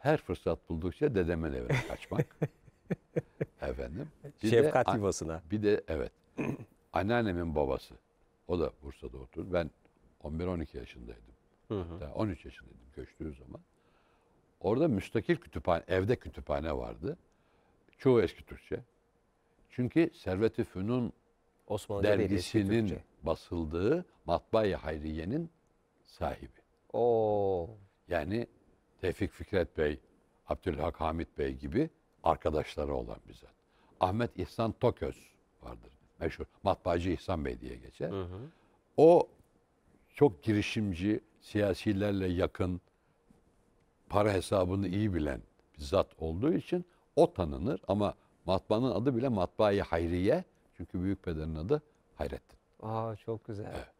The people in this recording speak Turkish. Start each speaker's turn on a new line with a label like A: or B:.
A: her fırsat buldukça dedemin evine kaçmak. Efendim. Bir Şefkat de, yuvasına. Bir de evet. Anneannemin babası. O da Bursa'da oturur. Ben 11-12 yaşındaydım. Hı hı. 13 yaşındaydım göçtüğü zaman. Orada müstakil kütüphane, evde kütüphane vardı. Çoğu eski Türkçe. Çünkü Servet-i Fünun Osmanlıca dergisinin basıldığı Matbaa-i Hayriye'nin sahibi. Oo. Yani Tevfik Fikret Bey, Abdülhak Hamit Bey gibi arkadaşları olan bir Ahmet İhsan Toköz vardır. Meşhur. Matbaacı İhsan Bey diye geçer. Hı hı. O çok girişimci, siyasilerle yakın, para hesabını iyi bilen bir zat olduğu için o tanınır ama matbaanın adı bile Matbaayı Hayriye. Çünkü büyük pederin adı Hayrettin. Aa çok güzel. Evet.